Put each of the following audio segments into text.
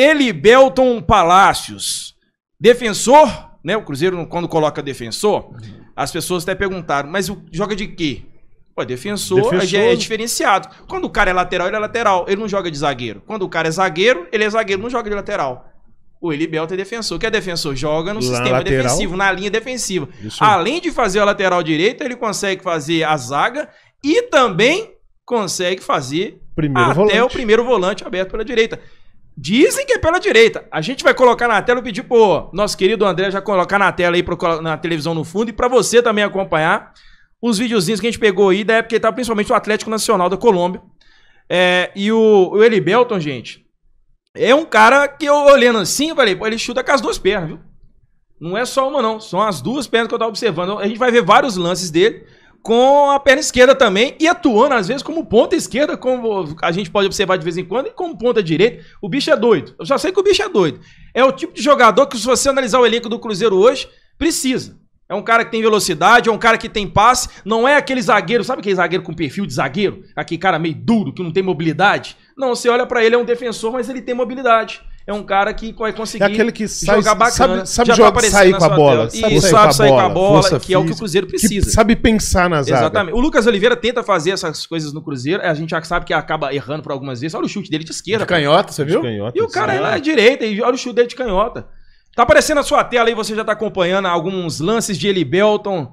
Ele Belton Palácios, defensor, né? O Cruzeiro, quando coloca defensor, as pessoas até perguntaram, mas joga de quê? Pô, defensor, é é defensor. É, é diferenciado. Quando o cara é lateral, ele é lateral. Ele não joga de zagueiro. Quando o cara é zagueiro, ele é zagueiro, não joga de lateral. O Eli Belta é defensor. que é defensor? Joga no sistema lateral. defensivo, na linha defensiva. Além de fazer a lateral direita, ele consegue fazer a zaga e também consegue fazer primeiro até volante. o primeiro volante aberto pela direita. Dizem que é pela direita. A gente vai colocar na tela, e pedir pro nosso querido André já colocar na tela aí, pro, na televisão no fundo, e para você também acompanhar os videozinhos que a gente pegou aí da época que ele tava principalmente o Atlético Nacional da Colômbia. É, e o, o Eli Belton, gente, é um cara que eu olhando assim, eu falei, pô, ele chuta com as duas pernas, viu? Não é só uma não, são as duas pernas que eu tava observando. A gente vai ver vários lances dele com a perna esquerda também e atuando às vezes como ponta esquerda, como a gente pode observar de vez em quando, e como ponta direita. O bicho é doido. Eu já sei que o bicho é doido. É o tipo de jogador que, se você analisar o elenco do Cruzeiro hoje, precisa. É um cara que tem velocidade, é um cara que tem passe, não é aquele zagueiro, sabe aquele zagueiro com perfil de zagueiro? Aquele cara meio duro, que não tem mobilidade? Não, você olha para ele, é um defensor, mas ele tem mobilidade é um cara que vai conseguir é aquele que sai, jogar bacana. Sabe, sabe tá jogar, sair com a bola. Sabe, sair com a bola, que física, é o que o Cruzeiro precisa. sabe pensar nas áreas. Exatamente. O Lucas Oliveira tenta fazer essas coisas no Cruzeiro. É, a gente já sabe que acaba errando por algumas vezes. Olha o chute dele de esquerda. De canhota, você viu? Canhota, e o cara é lá à direita. E olha o chute dele de canhota. Tá aparecendo na sua tela aí, você já tá acompanhando alguns lances de Eli Belton.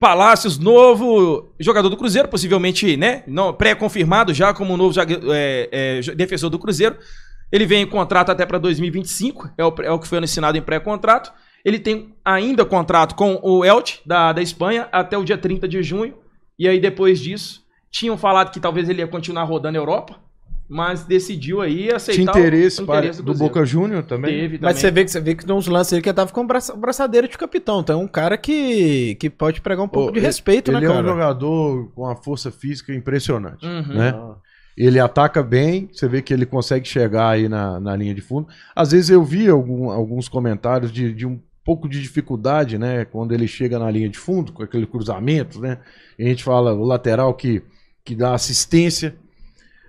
Palácios, novo jogador do Cruzeiro, possivelmente, né? Não, pré-confirmado já como novo é, é, defensor do Cruzeiro. Ele vem em contrato até para 2025, é o, é o que foi assinado em pré-contrato. Ele tem ainda contrato com o Elt da, da Espanha, até o dia 30 de junho. E aí, depois disso, tinham falado que talvez ele ia continuar rodando a Europa, mas decidiu aí aceitar Tinha interesse, o, o interesse para, do, do Boca Júnior também. Teve também. Mas você vê que você vê que uns lances ele que tava com braça, braçadeira de capitão, então é um cara que, que pode pregar um pouco de respeito, ele, né, ele cara? Ele é um jogador com uma força física impressionante, uhum. né? Ah. Ele ataca bem, você vê que ele consegue chegar aí na, na linha de fundo. Às vezes eu vi algum, alguns comentários de, de um pouco de dificuldade, né? Quando ele chega na linha de fundo, com aquele cruzamento, né? E a gente fala o lateral que, que dá assistência,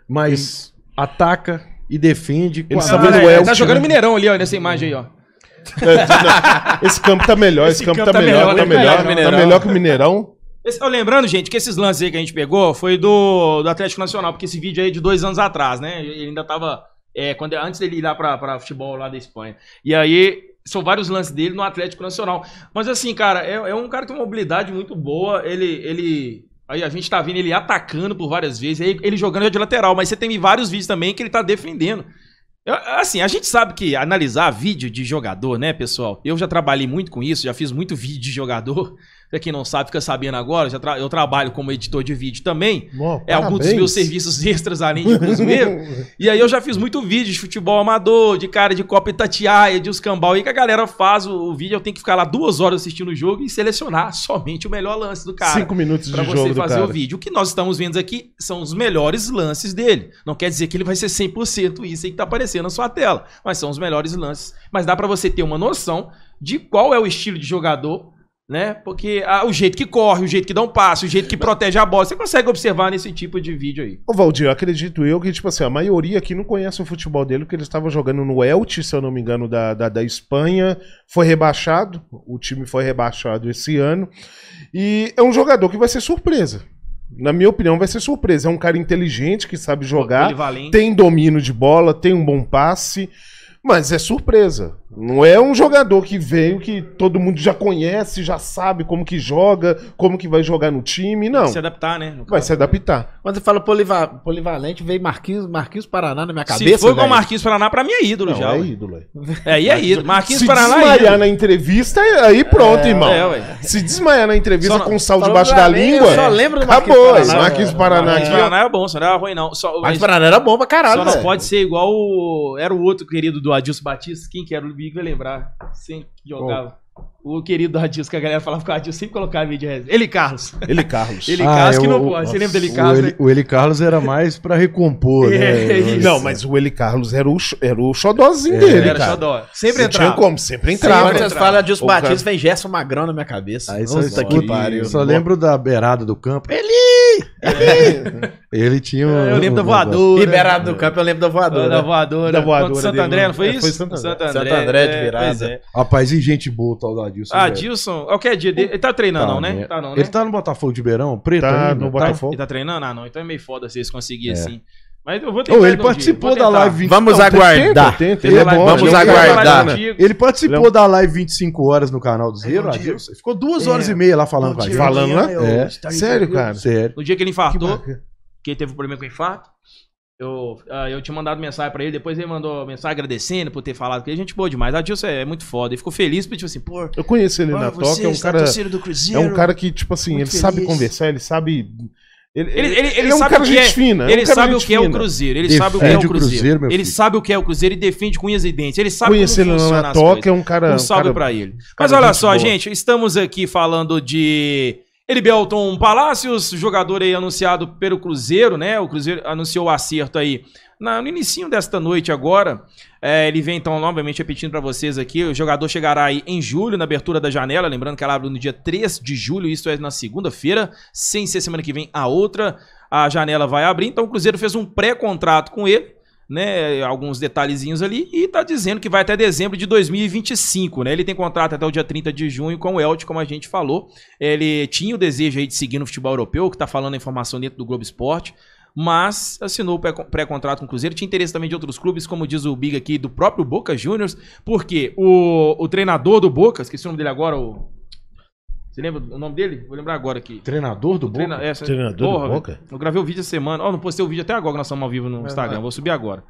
mas ele... ataca e defende. Ele sabe vendo Elche, né? Tá jogando né? Mineirão ali, ó, nessa imagem aí, ó. É, esse campo tá melhor, esse, esse campo, campo, tá melhor, tá, melhor, melhor, tá melhor, tá melhor que o Mineirão. Esse, lembrando, gente, que esses lances aí que a gente pegou foi do, do Atlético Nacional, porque esse vídeo aí é de dois anos atrás, né? Ele ainda tava. É, quando, antes dele ir lá pra, pra futebol lá da Espanha. E aí, são vários lances dele no Atlético Nacional. Mas assim, cara, é, é um cara que tem uma mobilidade muito boa. Ele, ele Aí a gente tá vendo ele atacando por várias vezes, aí ele jogando de lateral, mas você tem vários vídeos também que ele tá defendendo. Eu, assim, a gente sabe que analisar vídeo de jogador, né, pessoal? Eu já trabalhei muito com isso, já fiz muito vídeo de jogador. Pra quem não sabe, fica sabendo agora. Eu, tra eu trabalho como editor de vídeo também. é alguns algum dos meus serviços extras, além de cozinheiro. e aí eu já fiz muito vídeo de futebol amador, de cara de Copa Itatiaia, de Uscambau. E que a galera faz o, o, vídeo, eu tenho que ficar lá duas horas assistindo o jogo e selecionar somente o melhor lance do cara. Cinco minutos de jogo Pra você fazer o vídeo. O que nós estamos vendo aqui são os melhores lances dele. Não quer dizer que ele vai ser 100% isso aí que tá aparecendo na sua tela. Mas são os melhores lances. Mas dá para você ter uma noção de qual é o estilo de jogador né? Porque ah, o jeito que corre, o jeito que dá um passo, o jeito que protege a bola, você consegue observar nesse tipo de vídeo aí. Ô, Valdir, acredito eu que, tipo assim, a maioria aqui não conhece o futebol dele, porque ele estava jogando no Elche, se eu não me engano, da, da, da Espanha, foi rebaixado, o time foi rebaixado esse ano, e é um jogador que vai ser surpresa. Na minha opinião, vai ser surpresa. É um cara inteligente que sabe jogar, tem domínio de bola, tem um bom passe. Mas é surpresa. Não é um jogador que veio que todo mundo já conhece, já sabe como que joga, como que vai jogar no time, não. Vai se adaptar, né? Vai se adaptar. Quando você fala poliva polivalente, veio Marquinhos, Marquinhos Paraná na minha cabeça. Se for com Marquinhos Paraná, pra mim é ídolo não, já. É ué. ídolo. É, aí é, é ídolo. Marquinhos se Paraná. Se é desmaiar é na entrevista, é aí pronto, é, irmão. É, se desmaiar na entrevista com sal debaixo da língua. Eu só lembro do Marquinhos acabou, Paraná. Marquinhos Paraná. Marquinhos Paraná era bom, só não era ruim, não. Só, Marquinhos Paraná era bom pra caralho. Só não pode ser igual. Era o outro querido do Adilson Batista, quem que era o Big vai lembrar, sempre jogava. Oh. O querido Adilson, que a galera falava com o Adilson sempre colocava vídeo de resenha. Ele Carlos. Ele Carlos. Ele ah, Carlos, é, que o, não pode. Você lembra dele Carlos? O Eli, né? o Eli Carlos era mais pra recompor, é, né? É não, mas o Eli Carlos era o, era o xodózinho é, dele, era cara. Xodó. Sempre Você entrava. Tinha como, sempre entrava. Sempre entrava. fala Adilson Batista, cara... vem Gerson Magrão na minha cabeça. Aí Nossa, só, que pariu. Só lembro da beirada do campo. Ele é. Ele tinha. É, um, eu lembro um, da voadora. Liberado do campo, eu lembro da voadora. Da voadora. Da voadora. Santo André, não foi é, isso? Foi Santo André. Santo André, de virada. É, Rapaz, e gente boa tal tá, da Dilson. Ah, Dilson, qualquer dia dele. Ele tá treinando, tá, não, né? né? Tá, não, né? Ele tá no Botafogo de Beirão, preto? Tá, ainda. no Botafogo. ele tá treinando? Ah, não. Então é meio foda se eles conseguirem assim. Mas eu vou ter oh, ele participou da live 25 Vamos não, aguardar. Tenta, tenta. Ele é bom, Vamos aguardar. Ele participou da live 25 horas no canal do é, Zero, Ficou duas é, horas e meia lá falando com a gente. Falando lá? É. é. Tá Sério, cara? Sério. No dia que ele infartou, que, que ele teve um problema com o infarto, eu, uh, eu tinha mandado mensagem para ele, depois ele mandou mensagem agradecendo por ter falado com ele. Gente boa demais. A Dilson é, muito foda. Ele ficou feliz, porque, tipo assim, pô. Eu conheço ele ah, na Toca, é um cara. É um cara que, tipo assim, ele sabe conversar, ele sabe ele, ele, ele, ele, ele é um sabe cara que é, fina, é ele é um sabe o que fina. é o Cruzeiro, ele defende sabe o que é o Cruzeiro, cruzeiro ele sabe o que é o Cruzeiro e defende com unhas e dentes, ele sabe Conhecendo como funciona na toca, é um cara, um é salve um para ele. Mas olha só, boa. gente, estamos aqui falando de ele Belton Palácios, jogador aí anunciado pelo Cruzeiro, né? O Cruzeiro anunciou o acerto aí na, no início desta noite agora. É, ele vem então novamente repetindo para vocês aqui, o jogador chegará aí em julho na abertura da janela, lembrando que ela abre no dia 3 de julho, isso é na segunda-feira, sem ser semana que vem a outra. A janela vai abrir, então o Cruzeiro fez um pré-contrato com ele né, alguns detalhezinhos ali, e está dizendo que vai até dezembro de 2025, né? Ele tem contrato até o dia 30 de junho com o Elti, como a gente falou. Ele tinha o desejo aí de seguir no futebol europeu, que está falando a informação dentro do Globo Esporte, mas assinou pré-contrato com o Cruzeiro. Tinha interesse também de outros clubes, como diz o Big aqui, do próprio Boca Juniors, porque o, o treinador do Boca, esqueci o nome dele agora, o você lembra o nome dele? Vou lembrar agora aqui. Treinador do Boca? Treina, é, Treinador porra, do Boca? Eu gravei o vídeo essa semana. Ó, oh, não postei o vídeo até agora que nós estamos ao vivo no é, Instagram. Vou subir agora.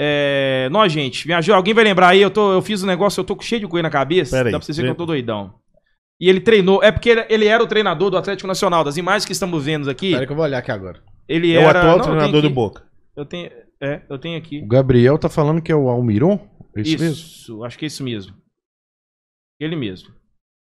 É, nós, gente, me ajuda. Alguém vai lembrar aí? Eu, tô, eu fiz um negócio, eu tô cheio de coelho na cabeça. Pera aí, Dá pra vocês verem que eu tô doidão. E ele treinou. É porque ele, era o treinador do Atlético Nacional. Das imagens que estamos vendo aqui. Peraí que eu vou olhar aqui agora. Ele é era... o atual não, treinador do Boca. Eu tenho. É, eu tenho aqui. O Gabriel tá falando que é o Almiron? É isso, isso mesmo? acho que é isso mesmo. Ele mesmo.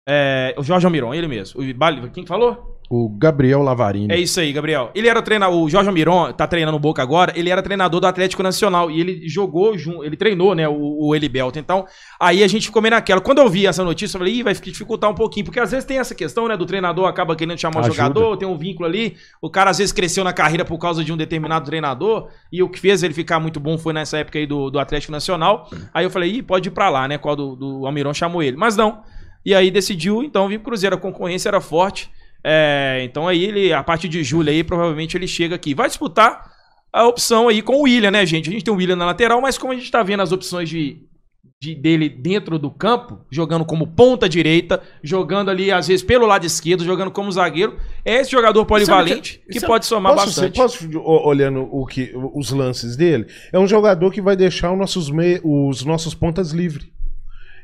É, o Jorge Almiron, ele mesmo. O, quem falou? O Gabriel Lavarini. É isso aí, Gabriel. Ele era treinador. O Jorge Almiron tá treinando o Boca agora. Ele era treinador do Atlético Nacional. E ele jogou junto. Ele treinou, né? O, o Elibelto. Então, aí a gente ficou meio naquela. Quando eu vi essa notícia, eu falei, Ih, vai dificultar um pouquinho. Porque às vezes tem essa questão, né? Do treinador acaba querendo chamar Ajuda. o jogador, tem um vínculo ali. O cara às vezes cresceu na carreira por causa de um determinado treinador. E o que fez ele ficar muito bom foi nessa época aí do, do Atlético Nacional. Aí eu falei, Ih, pode ir pra lá, né? Qual do, do Almiron chamou ele. Mas não. E aí decidiu, então, vir pro Cruzeiro. A concorrência era forte. É, então aí ele, a partir de julho aí, provavelmente ele chega aqui. Vai disputar a opção aí com o William, né, gente? A gente tem o William na lateral, mas como a gente está vendo as opções de, de, dele dentro do campo, jogando como ponta direita, jogando ali, às vezes, pelo lado esquerdo, jogando como zagueiro, é esse jogador polivalente que, que pode somar posso, bastante. Posso, olhando o que, os lances dele, é um jogador que vai deixar os nossos, me, os nossos pontas livres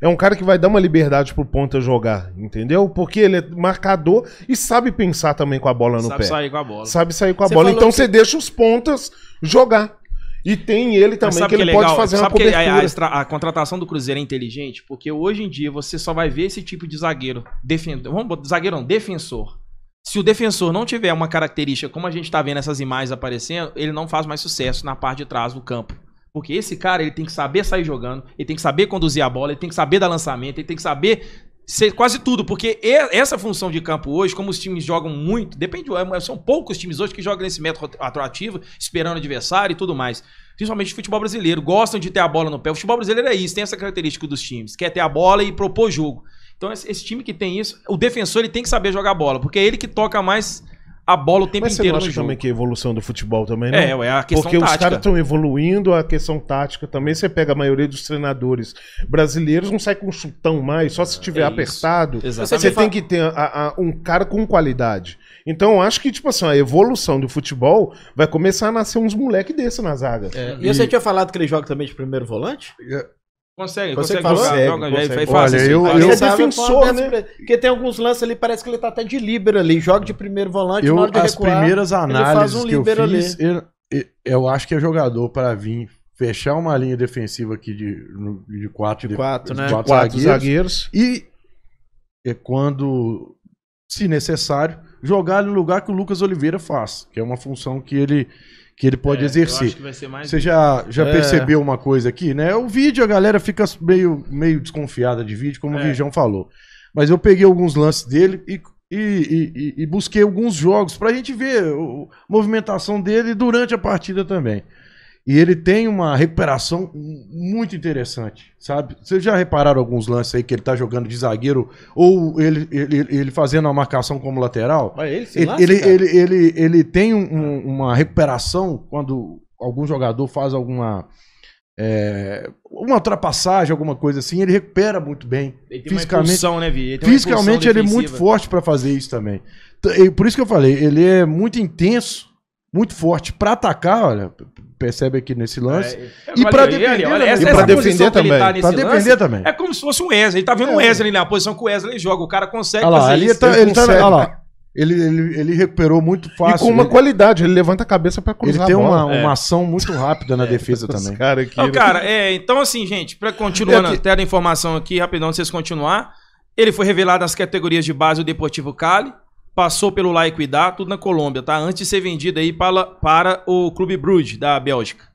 é um cara que vai dar uma liberdade pro ponta jogar, entendeu? Porque ele é marcador e sabe pensar também com a bola no sabe pé. Sabe sair com a bola. Sabe sair com a você bola. Então que... você deixa os pontas jogar. E tem ele também que, que, ele é pode fazer sabe uma cobertura. A, a, a, contratação do Cruzeiro é inteligente, porque hoje em dia você só vai ver esse tipo de zagueiro, defen... vamos botar, zagueiro não, defensor. Se o defensor não tiver uma característica como a gente está vendo essas imagens aparecendo, ele não faz mais sucesso na parte de trás do campo. Porque esse cara, ele tem que saber sair jogando, ele tem que saber conduzir a bola, ele tem que saber dar lançamento, ele tem que saber ser quase tudo, porque essa função de campo hoje, como os times jogam muito, depende, é, é, são poucos times hoje que jogam nesse método atrativo, esperando o adversário e tudo mais. Principalmente o futebol brasileiro, gostam de ter a bola no pé. O futebol brasileiro é isso, tem essa característica dos times, quer ter a bola e propor jogo. Então esse, time que tem isso, o defensor ele tem que saber jogar bola, porque é ele que toca mais a bola o tempo Mas inteiro você acha também que é a evolução do futebol também, né? É, é a questão Porque tática. os caras estão evoluindo a questão tática também. Você pega a maioria dos treinadores brasileiros, não sai com chutão mais, só se tiver é apertado. Exatamente. Você tem que ter a, a, um cara com qualidade. Então, acho que, tipo assim, a evolução do futebol vai começar a nascer uns moleque desse na zaga. É. E, e você tinha falado que ele joga também de primeiro volante? É, Consegue, consegue, consegue jogar, consegue, joga, consegue. Aí, Olha, assim, eu, eu, eu é defensor, né? Porque tem alguns lances ali, parece que ele tá até de líbero ali, joga de primeiro volante, eu, na hora de as recuar, primeiras análises um que eu fiz, eu, eu, acho que é jogador para vir fechar uma linha defensiva aqui de, de quatro, de quatro, né? de, né? quatro, quatro zagueiros, zagueiros, e é quando, se necessário, jogar no lugar que o Lucas Oliveira faz, que é uma função que ele que ele pode é, exercer. Você já, já é. percebeu uma coisa aqui, né? O vídeo, a galera fica meio, meio desconfiada de vídeo, como é. o Vijão falou. Mas eu peguei alguns lances dele e, e, e, e busquei alguns jogos para a gente ver a movimentação dele durante a partida também. E ele tem uma recuperação muito interessante, sabe? Vocês já repararam alguns lances aí que ele tá jogando de zagueiro ou ele, ele, ele fazendo a marcação como lateral? Mas ele, se lança, ele, ele, ele, ele, ele, tem um, uma recuperação quando algum jogador faz alguma. É, uma ultrapassagem, alguma coisa assim, ele recupera muito bem. Ele tem fisicamente, impulsão, né, Vi? Ele fisicamente ele é muito forte para fazer isso também. Por isso que eu falei, ele é muito intenso muito forte para atacar, olha, percebe aqui nesse lance. É, é e para defender, é defender tá também. Tá para defender lance, também. É como se fosse um Wesley. Ele tá vendo é. um Wesley na posição que o Wesley joga. O cara consegue olha lá, fazer ali isso. Tá, ele, tá, consegue. lá. Ele, ele, ele, recuperou muito fácil. E com uma ele... qualidade, ele levanta a cabeça para cruzar Ele tem uma, é. uma ação muito rápida na é, defesa também. Cara, aqui, então, cara é, então assim, gente, para continuar é até a informação aqui, rapidão, vocês continuar. Ele foi revelado nas categorias de base do Deportivo Cali passou pelo La Equidad, tudo na Colômbia, tá? Antes de ser vendido aí para, para o Clube Bruges da Bélgica.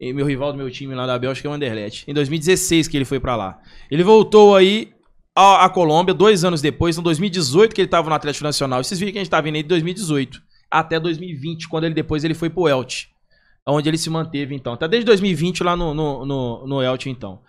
E meu rival do meu time lá da Bélgica é o Anderlecht. Em 2016 que ele foi para lá. Ele voltou aí à, à, Colômbia dois anos depois, em 2018 que ele estava no Atlético Nacional. vocês viram que a gente tá vendo aí de 2018 até 2020, quando ele depois ele foi pro Elche. Onde ele se manteve, então. Tá desde 2020 lá no, no, no, no Elche, então.